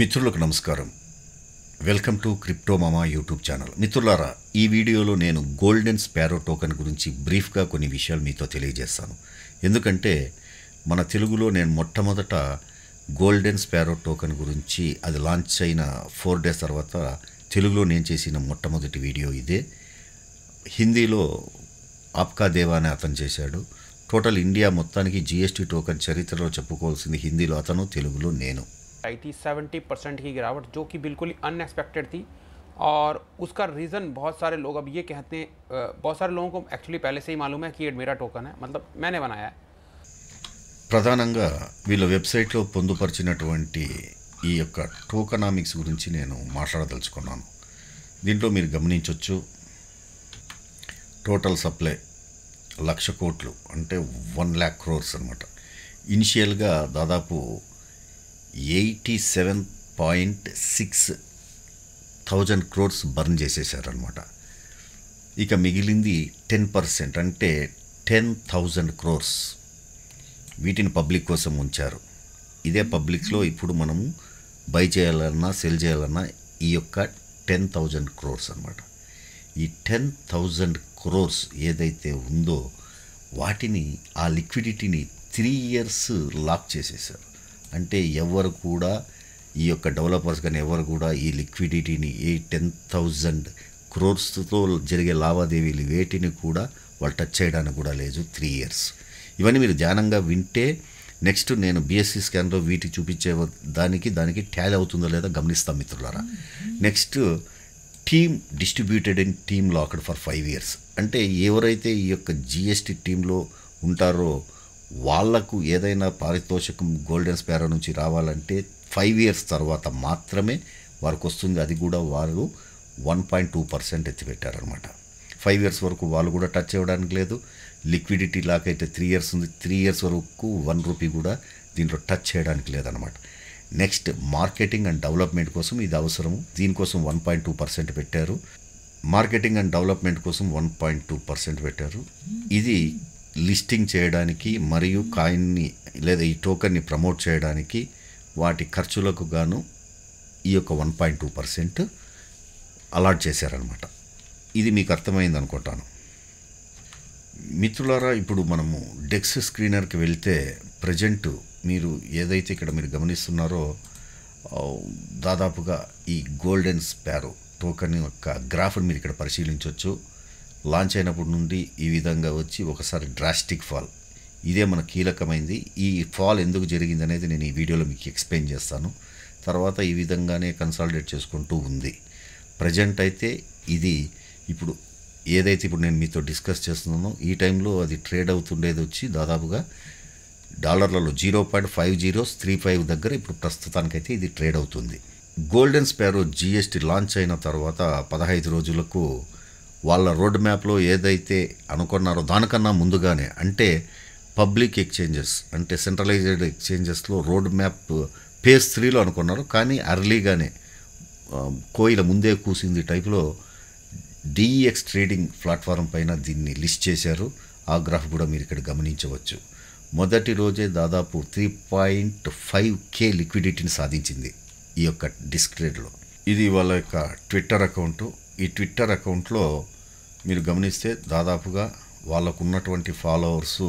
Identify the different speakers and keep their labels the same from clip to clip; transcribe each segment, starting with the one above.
Speaker 1: మిత్రులకు నమస్కారం welcome to CryptoMama YouTube channel మిత్రులారా ఈ వీడియోలో నేను గోల్డెన్ స్పారో టోకెన్ గురించి బ్రీఫ్గా కొన్ని విషయాలు మీతో తెలియజేస్తాను ఎందుకంటే మన తెలుగులో నేను మొట్టమొదట గోల్డెన్ స్పారో టోకెన్ గురించి అది లాంచ్ అయిన ఫోర్ డేస్ తర్వాత తెలుగులో నేను చేసిన మొట్టమొదటి వీడియో ఇదే హిందీలో ఆప్కా దేవానే అతను చేశాడు టోటల్ ఇండియా మొత్తానికి జీఎస్టీ టోకన్ చరిత్రలో చెప్పుకోవాల్సింది హిందీలో అతను తెలుగులో నేను
Speaker 2: ఐటీ సెవెంటీ పర్సెంట్కి గిరావట్ జోకి బిల్కుల్ कि बिल्कुल ही రీజన్ थी और उसका रीज़न बहुत सारे लोग अब ये कहते हैं बहुत सारे लोगों को एक्चुअली पहले से ही मालूम है कि ये मेरा टोकन है मतलब मैंने बनाया है
Speaker 1: ప్రధానంగా వీళ్ళ వెబ్సైట్లో పొందుపరిచినటువంటి ఈ యొక్క టోకనామిక్స్ గురించి నేను మాట్లాడదలుచుకున్నాను దీంట్లో మీరు గమనించవచ్చు టోటల్ సప్లై లక్ష కోట్లు అంటే వన్ ల్యాక్ క్రోర్స్ అనమాట ఇనిషియల్గా దాదాపు eighty seven point six thousand crores burn చేసేసారనమాట ఇక మిగిలింది టెన్ పర్సెంట్ అంటే టెన్ థౌజండ్ క్రోర్స్ వీటిని పబ్లిక్ కోసం ఉంచారు ఇదే పబ్లిక్లో ఇప్పుడు మనము బై చేయాలన్నా సెల్ చేయాలన్నా ఈ యొక్క టెన్ థౌజండ్ క్రోర్స్ అనమాట ఈ టెన్ థౌజండ్ క్రోర్స్ ఏదైతే ఉందో వాటిని ఆ లిక్విడిటీని త్రీ ఇయర్స్ లాక్ చేసేసారు అంటే ఎవరు కూడా ఈ యొక్క డెవలపర్స్ కానీ ఎవరు కూడా ఈ లిక్విడిటీని ఏ టెన్ థౌజండ్ క్రోర్స్తో జరిగే లావాదేవీలు వేటిని కూడా వాళ్ళు టచ్ చేయడానికి కూడా లేదు త్రీ ఇయర్స్ ఇవన్నీ మీరు ధ్యానంగా వింటే నెక్స్ట్ నేను బీఎస్సీ స్కాన్లో e వీటి చూపించే దానికి దానికి ట్యాలీ అవుతుందో లేదో గమనిస్తాం మిత్రులారా నెక్స్ట్ టీమ్ డిస్ట్రిబ్యూటెడ్ ఇన్ టీంలో లాక్డ్ ఫర్ ఫైవ్ ఇయర్స్ అంటే ఎవరైతే ఈ యొక్క జిఎస్టీ టీంలో ఉంటారో వాళ్లకు ఏదైనా పారితోషికం గోల్డెన్ స్పేరా నుంచి రావాలంటే ఫైవ్ ఇయర్స్ తర్వాత మాత్రమే వారికి వస్తుంది అది కూడా వారు వన్ పాయింట్ టూ పర్సెంట్ ఎత్తిపెట్టారనమాట ఫైవ్ ఇయర్స్ వరకు వాళ్ళు కూడా టచ్ అవ్వడానికి లేదు లిక్విడిటీ లాక్ అయితే త్రీ ఇయర్స్ ఉంది త్రీ ఇయర్స్ వరకు వన్ రూపీ కూడా దీంట్లో టచ్ చేయడానికి లేదనమాట నెక్స్ట్ మార్కెటింగ్ అండ్ డెవలప్మెంట్ కోసం ఇది అవసరము దీనికోసం వన్ పాయింట్ టూ పర్సెంట్ పెట్టారు మార్కెటింగ్ అండ్ డెవలప్మెంట్ కోసం వన్ పాయింట్ టూ పర్సెంట్ పెట్టారు ఇది లిస్టింగ్ చేయడానికి మరియు కాయిన్ని లేదా ఈ టోకన్ని ప్రమోట్ చేయడానికి వాటి ఖర్చులకు గాను ఈ యొక్క one point two percent allot చేశారనమాట ఇది మీకు అర్థమైంది అనుకుంటాను మిత్రులారా ఇప్పుడు మనము డెక్స్ స్క్రీనర్కి వెళ్తే ప్రజెంటు మీరు ఏదైతే ఇక్కడ మీరు గమనిస్తున్నారో దాదాపుగా ఈ గోల్డెన్ స్పారో టోకన్ యొక్క గ్రాఫ్ని మీరు ఇక్కడ పరిశీలించవచ్చు లాంచ్ అయినప్పటి నుండి ఈ విధంగా వచ్చి ఒకసారి డ్రాస్టిక్ ఫాల్ ఇదే మన కీలకమైంది ఈ ఫాల్ ఎందుకు జరిగింది అనేది నేను ఈ వీడియోలో మీకు ఎక్స్ప్లెయిన్ చేస్తాను తర్వాత ఈ విధంగానే కన్సాలిడేట్ చేసుకుంటూ ఉంది ప్రజెంట్ అయితే ఇది ఇప్పుడు ఏదైతే ఇప్పుడు నేను మీతో డిస్కస్ చేస్తున్నానో ఈ టైంలో అది ట్రేడ్ అవుతుండేది వచ్చి దాదాపుగా డాలర్లలో zero point five zero three five దగ్గర ఇప్పుడు ప్రస్తుతానికైతే ఇది ట్రేడ్ అవుతుంది గోల్డెన్ స్పారో జీఎస్టీ లాంచ్ అయిన తర్వాత పదహైదు రోజులకు వాళ్ళ రోడ్ మ్యాప్లో ఏదైతే అనుకున్నారో దానికన్నా ముందుగానే అంటే పబ్లిక్ ఎక్స్చేంజెస్ అంటే సెంట్రలైజ్డ్ ఎక్స్చేంజెస్లో రోడ్ మ్యాప్ పేజ్ త్రీలో అనుకున్నారు కానీ అర్లీగానే కోయిల ముందే కూసింది టైప్లో డిఈఎక్స్ ట్రేడింగ్ ప్లాట్ఫారం పైన దీన్ని లిస్ట్ చేశారు ఆ గ్రాఫ్ కూడా మీరు ఇక్కడ గమనించవచ్చు మొదటి రోజే దాదాపు త్రీ పాయింట్ ఫైవ్ కే లిక్విడిటీని సాధించింది ఈ యొక్క డిస్క్ ట్రేడ్లో ఇది వాళ్ళ యొక్క ట్విట్టర్ అకౌంటు ఈ ట్విట్టర్ అకౌంట్లో మీరు గమనిస్తే దాదాపుగా వాళ్ళకు ఉన్నటువంటి followers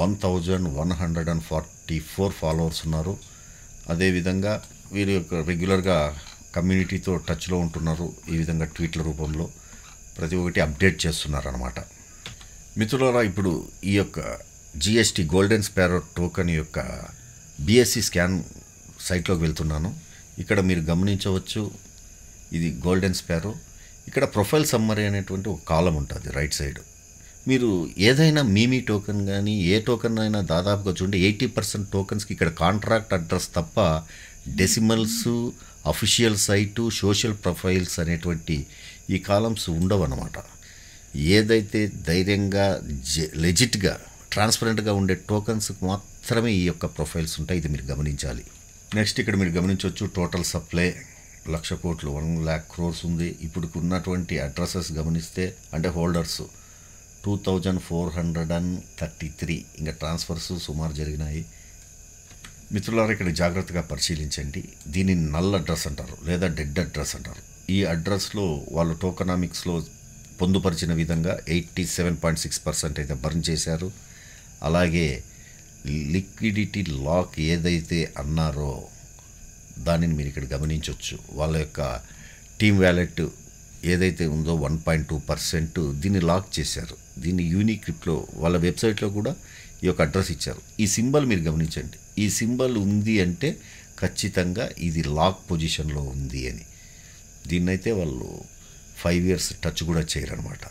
Speaker 1: one thousand one hundred and forty four followers ఉన్నారు అదేవిధంగా వీరు రెగ్యులర్గా కమ్యూనిటీతో టచ్లో ఉంటున్నారు ఈ విధంగా ట్వీట్ల రూపంలో ప్రతి ఒక్కటి అప్డేట్ చేస్తున్నారనమాట మిత్రులరా ఇప్పుడు ఈ యొక్క జిఎస్టి గోల్డెన్ స్పారో టోకన్ యొక్క బిఎస్సి స్కాన్ సైట్లోకి వెళ్తున్నాను ఇక్కడ మీరు గమనించవచ్చు ఇది గోల్డెన్ స్పారో ఇక్కడ ప్రొఫైల్ సమ్మరీ అనేటువంటి ఒక కాలం ఉంటుంది రైట్ సైడ్ మీరు ఏదైనా మీమీ టోకెన్ కానీ ఏ టోకెన్ అయినా దాదాపుగా చూడండి ఎయిటీ పర్సెంట్ టోకెన్స్కి ఇక్కడ కాంట్రాక్ట్ అడ్రస్ తప్ప decimals official site social profiles అనేటువంటి ఈ కాలమ్స్ ఉండవన్నమాట ఏదైతే ధైర్యంగా జె లెజిట్గా ట్రాన్స్పరెంట్గా ఉండే టోకన్స్ మాత్రమే ఈ యొక్క ప్రొఫైల్స్ ఉంటాయి ఇది మీరు గమనించాలి నెక్స్ట్ ఇక్కడ మీరు గమనించవచ్చు టోటల్ సప్లై లక్ష కోట్లు వన్ ల్యాక్ క్రోర్స్ ఉంది ఉన్నటువంటి అడ్రస్సెస్ గమనిస్తే అంటే holders two thousand four hundred and thirty three ఇంకా ట్రాన్స్ఫర్స్ సుమారు జరిగినాయి మిత్రులారా ఇక్కడ జాగ్రత్తగా పరిశీలించండి దీనిని నల్ అడ్రస్ అంటారు లేదా డెడ్ అడ్రస్ అంటారు ఈ అడ్రస్లో వాళ్ళు టోకనామిక్స్లో పొందుపరిచిన విధంగా eighty seven point six percent అయితే బర్న్ చేశారు అలాగే లిక్విడిటీ లాక్ ఏదైతే అన్నారో దానిని మీరు ఇక్కడ గమనించవచ్చు వాళ్ళ యొక్క టీమ్ వ్యాలెట్ ఏదైతే ఉందో వన్ పాయింట్ టూ పర్సెంట్ దీన్ని లాక్ చేశారు దీన్ని యూనిక్ క్రిప్లో వాళ్ళ వెబ్సైట్లో కూడా ఈ యొక్క అడ్రస్ ఇచ్చారు ఈ సింబల్ మీరు గమనించండి ఈ సింబల్ ఉంది అంటే ఖచ్చితంగా ఇది లాక్ పొజిషన్లో ఉంది అని దీన్నైతే వాళ్ళు ఫైవ్ ఇయర్స్ టచ్ కూడా అనమాట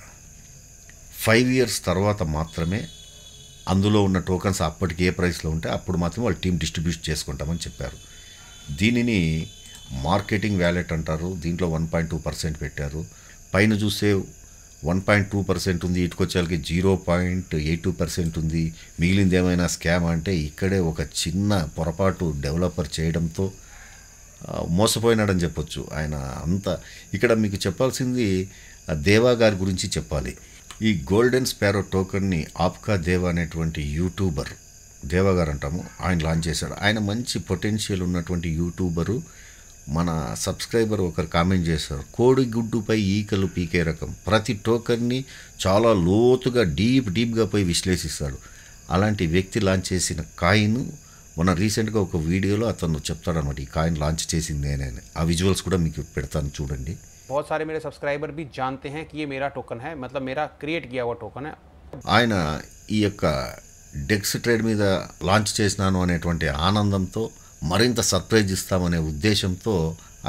Speaker 1: ఫైవ్ ఇయర్స్ తర్వాత మాత్రమే అందులో ఉన్న టోకన్స్ అప్పటికి ఏ ప్రైస్లో ఉంటే అప్పుడు మాత్రం వాళ్ళు టీం డిస్ట్రిబ్యూట్ చేసుకుంటామని చెప్పారు దీనిని మార్కెటింగ్ వ్యాలెట్ అంటారు దీంట్లో వన్ పాయింట్ టూ పర్సెంట్ పెట్టారు పైన చూస్తే వన్ పాయింట్ టూ పర్సెంట్ ఉంది ఇటుకొచ్చేకి zero point eight two percent ఉంది మిగిలింది ఏమైనా స్కామ్ అంటే ఇక్కడే ఒక చిన్న పొరపాటు డెవలపర్ చేయడంతో మోసపోయినాడని చెప్పొచ్చు ఆయన అంత ఇక్కడ మీకు చెప్పాల్సింది దేవా గారి గురించి చెప్పాలి ఈ గోల్డెన్ స్పారో టోకన్ని ఆప్కా దేవ అనేటువంటి యూట్యూబర్ దేవగారు అంటాము ఆయన లాంచ్ చేశాడు ఆయన మంచి పొటెన్షియల్ ఉన్నటువంటి యూట్యూబరు మన సబ్స్క్రైబర్ ఒకరు కామెంట్ చేశారు కోడిగుడ్డుపై ఈకలు పీకే రకం ప్రతి టోకన్ని చాలా లోతుగా డీప్ డీప్గా పోయి విశ్లేషిస్తాడు అలాంటి వ్యక్తి లాంచ్ చేసిన కాయిన్ మొన్న రీసెంట్గా ఒక వీడియోలో అతను చెప్తాడనమాట ఈ కాయిన్ లాంచ్ చేసింది అని ఆ విజువల్స్ కూడా మీకు పెడతాను చూడండి
Speaker 2: बहुत सारे मेरे सब्सक्राइबर भी जानते हैं कि ये मेरा टोकन है मतलब मेरा క్రియేట్ किया हुआ టోకన్
Speaker 1: ఆయన ఈ యొక్క డెక్స్ ట్రేడ్ మీద లాంచ్ చేసినాను అనేటువంటి ఆనందంతో మరింత సర్ప్రైజ్ ఇస్తామనే ఉద్దేశంతో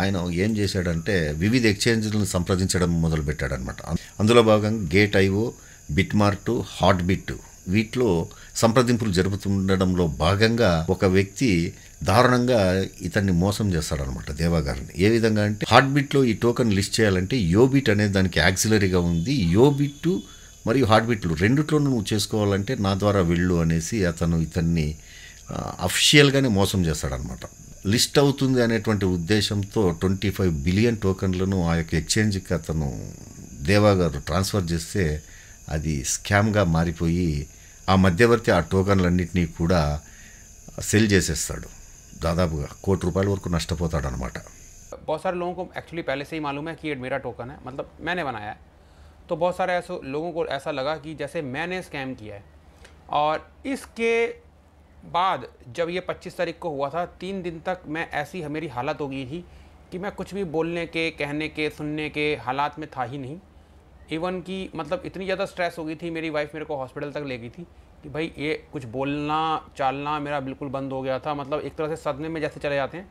Speaker 1: ఆయన ఏం చేశాడంటే వివిధ ఎక్స్చేంజ్లను సంప్రదించడం మొదలుపెట్టాడనమాట అందులో భాగంగా Gate IO mart Hotbit వీటిలో సంప్రదింపులు జరుపుతుండడంలో భాగంగా ఒక వ్యక్తి దారుణంగా ఇతన్ని మోసం చేస్తాడనమాట దేవాగారిని ఏ విధంగా అంటే హార్ట్ బీట్లో ఈ టోకెన్ లిస్ట్ చేయాలంటే యోబిట్ అనేది దానికి యాక్సిలరీగా ఉంది యోబిట్ మరియు హార్ట్ బీట్లు రెండిట్లోనూ నువ్వు చేసుకోవాలంటే నా ద్వారా వెళ్ళు అనేసి అతను ఇతన్ని అఫిషియల్గానే మోసం చేస్తాడనమాట లిస్ట్ అవుతుంది అనేటువంటి ఉద్దేశంతో ట్వంటీ ఫైవ్ బిలియన్ టోకన్లను ఆ యొక్క ఎక్స్చేంజ్కి అతను దేవాగారు ట్రాన్స్ఫర్ చేస్తే అది స్కామ్గా మారిపోయి ఆ మధ్యవర్తి ఆ టోకన్లన్నింటినీ కూడా సెల్ చేసేస్తాడు దాదాపుగా కోటి రూపాయల వరకు నష్టపోతాడనమాట
Speaker 2: बहुत सारे लोगों को एक्चुअली पहले से ही मालूम है कि ये मेरा टोकन है मतलब मैंने बनाया है तो बहुत सारे ऐसे लोगों को ऐसा लगा कि जैसे मैंने स्कैम किया है और इसके बाद जब ये 25 तारीख को हुआ था तीन दिन तक मैं ऐसी मेरी हालत हो गई थी कि मैं कुछ भी बोलने के कहने के सुनने के हालात में था ही नहीं इवन कि मतलब इतनी ज़्यादा स्ट्रेस हो गई थी मेरी वाइफ मेरे को हॉस्पिटल तक ले गई थी कि भाई ये कुछ बोलना चालना मेरा बिल्कुल बंद हो गया था मतलब एक तरह से सदमे में जैसे चले जाते हैं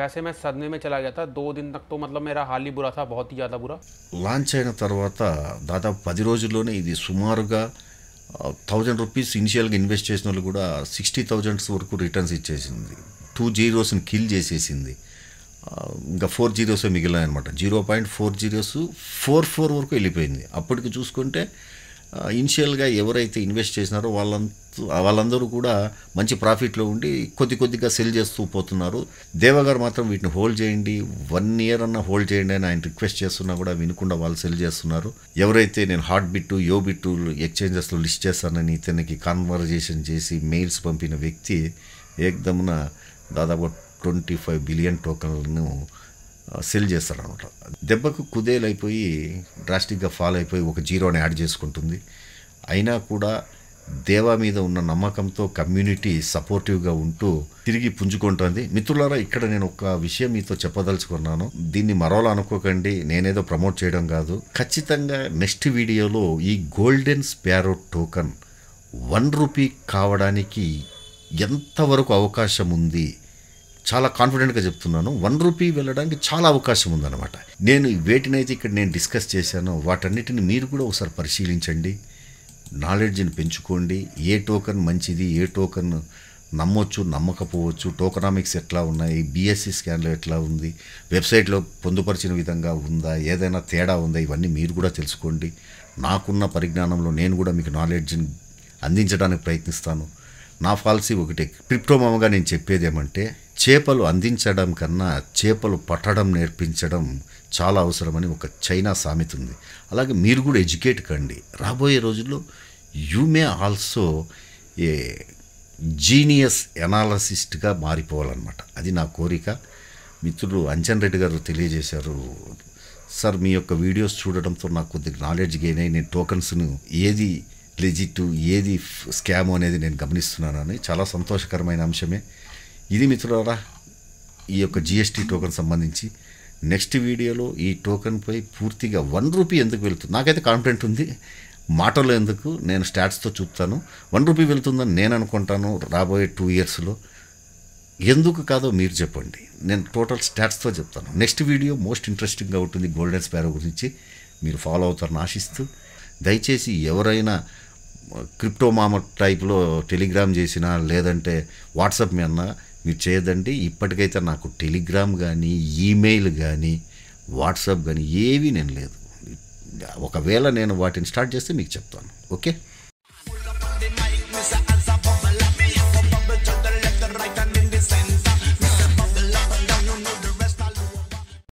Speaker 2: वैसे मैं सदमे में चला गया था दो दिन तक तो मतलब मेरा हाल ही बुरा था बहुत ही ज़्यादा बुरा
Speaker 1: లాంచ్ అయిన తర్వాత దాదాపు रोज రోజుల్లోనే ఇది సుమారుగా థౌజండ్ రూపీస్ ఇనిషియల్గా ఇన్వెస్ట్ చేసిన వాళ్ళు కూడా సిక్స్టీ వరకు రిటర్న్స్ ఇచ్చేసింది కిల్ చేసేసింది ఇంకా ఫోర్ జీరోసే మిగిలినాయి అనమాట zero point four zeros four four వరకు వెళ్ళిపోయింది అప్పటికి చూసుకుంటే ఇనిషియల్గా ఎవరైతే ఇన్వెస్ట్ చేసినారో వాళ్ళంత వాళ్ళందరూ కూడా మంచి ప్రాఫిట్లో ఉండి కొద్ది కొద్దిగా సెల్ చేస్తూ పోతున్నారు దేవగారు మాత్రం వీటిని హోల్డ్ చేయండి వన్ ఇయర్ అన్న హోల్డ్ చేయండి అని ఆయన రిక్వెస్ట్ చేస్తున్నా కూడా వినకుండా వాళ్ళు సెల్ చేస్తున్నారు ఎవరైతే నేను హార్ట్ బిట్టు యో బిట్టు ఎక్స్చేంజెస్లో లిస్ట్ చేస్తానని ఇతనికి కాన్వర్జేషన్ చేసి మెయిల్స్ పంపిన వ్యక్తి ఏకదమున దాదాపు ట్వంటీ ఫైవ్ బిలియన్ టోకన్లను సెల్ చేస్తారనమాట అనమాట దెబ్బకు కుదేలైపోయి డ్రాస్టిక్గా ఫాల్ అయిపోయి ఒక జీరోని యాడ్ చేసుకుంటుంది అయినా కూడా దేవా మీద ఉన్న నమ్మకంతో కమ్యూనిటీ సపోర్టివ్గా ఉంటూ తిరిగి పుంజుకుంటుంది మిత్రులారా ఇక్కడ నేను ఒక విషయం మీతో చెప్పదలుచుకున్నాను దీన్ని మరోలా అనుకోకండి నేనేదో ప్రమోట్ చేయడం కాదు ఖచ్చితంగా నెక్స్ట్ వీడియోలో ఈ golden sparrow token one rupee కావడానికి ఎంతవరకు అవకాశం ఉంది చాలా కాన్ఫిడెంట్గా చెప్తున్నాను వన్ రూపీ వెళ్ళడానికి చాలా అవకాశం ఉందన్నమాట నేను వేటినైతే ఇక్కడ నేను డిస్కస్ చేశాను వాటన్నిటిని మీరు కూడా ఒకసారి పరిశీలించండి నాలెడ్జ్ని పెంచుకోండి ఏ టోకన్ మంచిది ఏ టోకన్ నమ్మొచ్చు నమ్మకపోవచ్చు టోకనామిక్స్ ఎట్లా ఉన్నాయి బీఎస్సీ స్కాన్లో ఎట్లా ఉంది వెబ్సైట్లో పొందుపరిచిన విధంగా ఉందా ఏదైనా తేడా ఉందా ఇవన్నీ మీరు కూడా తెలుసుకోండి నాకున్న పరిజ్ఞానంలో నేను కూడా మీకు నాలెడ్జ్ని అందించడానికి ప్రయత్నిస్తాను నా పాలసీ ఒకటే క్రిప్టోమామగా నేను చెప్పేది ఏమంటే చేపలు అందించడం కన్నా చేపలు పట్టడం నేర్పించడం చాలా అవసరమని ఒక చైనా సామెత ఉంది అలాగే మీరు కూడా ఎడ్యుకేట్ కండి రాబోయే రోజుల్లో you may also a genius ఎనాలసిస్ట్గా మారిపోవాలన్నమాట అది నా కోరిక మిత్రులు అంజన్ రెడ్డి గారు తెలియజేశారు సార్ మీ యొక్క వీడియోస్ చూడడంతో నాకు కొద్దిగా నాలెడ్జ్ గెయిన్ అయ్యి నేను టోకన్స్ను ఏది లెజిట్ ఏది స్కామ్ అనేది నేను అని చాలా సంతోషకరమైన అంశమే ఇది మిత్రులారా ఈ యొక్క జిఎస్టీ టోకన్ సంబంధించి నెక్స్ట్ వీడియోలో ఈ టోకన్పై పూర్తిగా వన్ రూపీ ఎందుకు వెళుతుంది నాకైతే కాన్ఫిడెంట్ ఉంది మాటలు ఎందుకు నేను స్టాట్స్తో చూపుతాను వన్ రూపీ వెళ్తుందని నేను అనుకుంటాను రాబోయే టూ ఇయర్స్లో ఎందుకు కాదో మీరు చెప్పండి నేను టోటల్ స్టాట్స్తో చెప్తాను నెక్స్ట్ వీడియో మోస్ట్ ఇంట్రెస్టింగ్గా ఉంటుంది గోల్డెన్ స్పారో గురించి మీరు ఫాలో అవుతారని ఆశిస్తూ దయచేసి ఎవరైనా క్రిప్టో మామ టైప్లో టెలిగ్రామ్ చేసినా లేదంటే వాట్సాప్ మీద మీరు చేయదండి ఇప్పటికైతే నాకు టెలిగ్రామ్ కానీ ఈమెయిల్ కానీ వాట్సాప్ కానీ ఏవీ నేను లేదు ఒకవేళ నేను వాటిని స్టార్ట్ చేస్తే మీకు చెప్తాను ఓకే